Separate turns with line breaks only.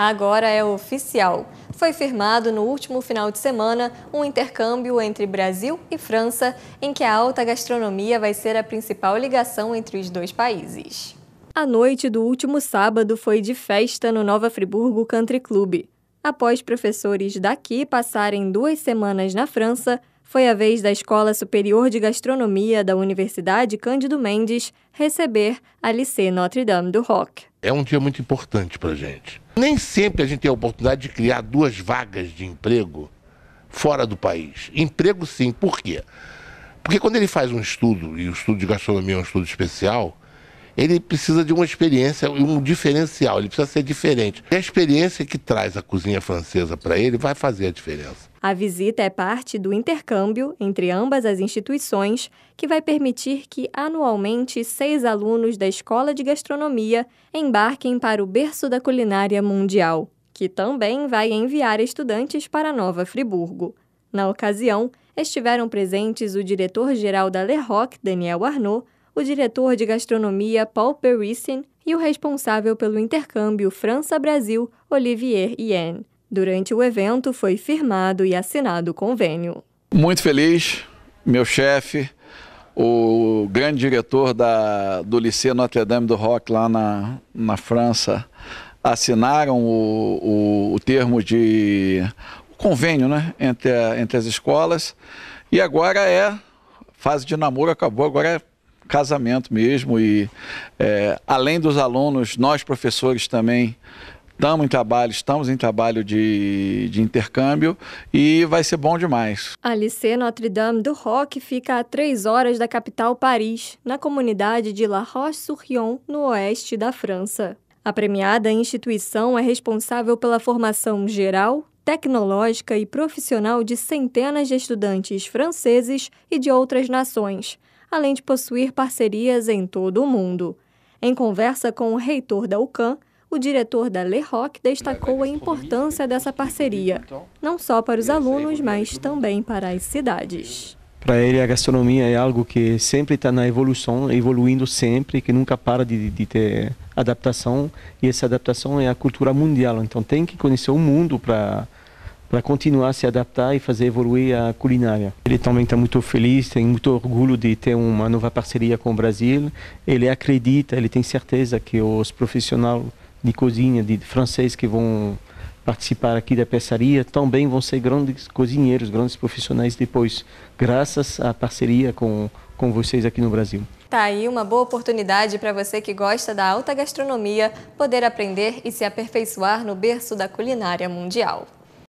agora é oficial. Foi firmado no último final de semana um intercâmbio entre Brasil e França, em que a alta gastronomia vai ser a principal ligação entre os dois países. A noite do último sábado foi de festa no Nova Friburgo Country Club. Após professores daqui passarem duas semanas na França, foi a vez da Escola Superior de Gastronomia da Universidade Cândido Mendes receber a Lycée Notre Dame do Rock.
É um dia muito importante para a gente. Nem sempre a gente tem a oportunidade de criar duas vagas de emprego fora do país. Emprego sim, por quê? Porque quando ele faz um estudo, e o estudo de gastronomia é um estudo especial, ele precisa de uma experiência, um diferencial, ele precisa ser diferente. E a experiência que traz a cozinha francesa para ele vai fazer a diferença.
A visita é parte do intercâmbio entre ambas as instituições, que vai permitir que, anualmente, seis alunos da Escola de Gastronomia embarquem para o berço da culinária mundial, que também vai enviar estudantes para Nova Friburgo. Na ocasião, estiveram presentes o diretor-geral da Le Roque, Daniel Arnaud, o diretor de gastronomia Paul Perissin e o responsável pelo intercâmbio França-Brasil, Olivier Yen. Durante o evento foi firmado e assinado o convênio.
Muito feliz, meu chefe, o grande diretor da, do Lycée Notre-Dame do Rock lá na, na França, assinaram o, o, o termo de o convênio né, entre, a, entre as escolas. E agora é fase de namoro, acabou, agora é casamento mesmo. E é, além dos alunos, nós professores também estamos em trabalho, estamos em trabalho de, de intercâmbio e vai ser bom demais.
A Lycée Notre Dame do Rock fica a três horas da capital Paris, na comunidade de La Roche-sur-Yon, no oeste da França. A premiada instituição é responsável pela formação geral, tecnológica e profissional de centenas de estudantes franceses e de outras nações além de possuir parcerias em todo o mundo. Em conversa com o reitor da UCAM, o diretor da LEROC destacou a importância dessa parceria, não só para os alunos, é mas também para as cidades.
Para ele, a gastronomia é algo que sempre está na evolução, evoluindo sempre, que nunca para de, de, ter adaptação. E essa adaptação é a cultura mundial. Então, tem que conhecer o mundo para para continuar a se adaptar e fazer evoluir a culinária. Ele também está muito feliz, tem muito orgulho de ter uma nova parceria com o Brasil. Ele acredita, ele tem certeza que os profissionais de cozinha de francês que vão participar aqui da peçaria também vão ser grandes cozinheiros, grandes profissionais depois, graças à parceria com, com vocês aqui no Brasil.
Tá aí uma boa oportunidade para você que gosta da alta gastronomia poder aprender e se aperfeiçoar no berço da culinária mundial.